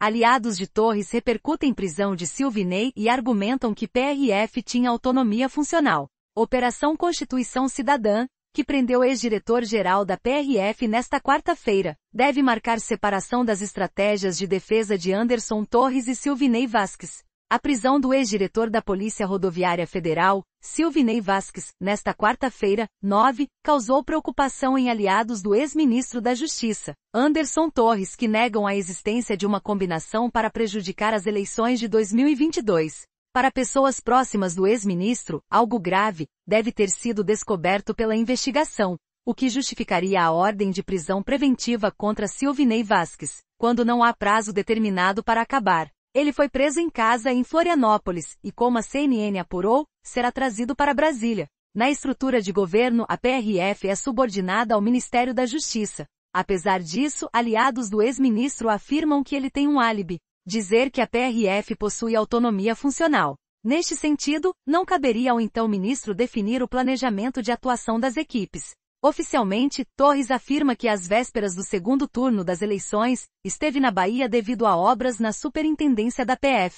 Aliados de Torres repercutem prisão de Silvinei e argumentam que PRF tinha autonomia funcional. Operação Constituição Cidadã, que prendeu ex-diretor-geral da PRF nesta quarta-feira, deve marcar separação das estratégias de defesa de Anderson Torres e Silvinei Vasques. A prisão do ex-diretor da Polícia Rodoviária Federal, Silvinei Vasques, nesta quarta-feira, 9, causou preocupação em aliados do ex-ministro da Justiça, Anderson Torres, que negam a existência de uma combinação para prejudicar as eleições de 2022. Para pessoas próximas do ex-ministro, algo grave deve ter sido descoberto pela investigação, o que justificaria a ordem de prisão preventiva contra Silvinei Vasques, quando não há prazo determinado para acabar. Ele foi preso em casa em Florianópolis e, como a CNN apurou, será trazido para Brasília. Na estrutura de governo, a PRF é subordinada ao Ministério da Justiça. Apesar disso, aliados do ex-ministro afirmam que ele tem um álibi, dizer que a PRF possui autonomia funcional. Neste sentido, não caberia ao então ministro definir o planejamento de atuação das equipes. Oficialmente, Torres afirma que às vésperas do segundo turno das eleições, esteve na Bahia devido a obras na Superintendência da PF.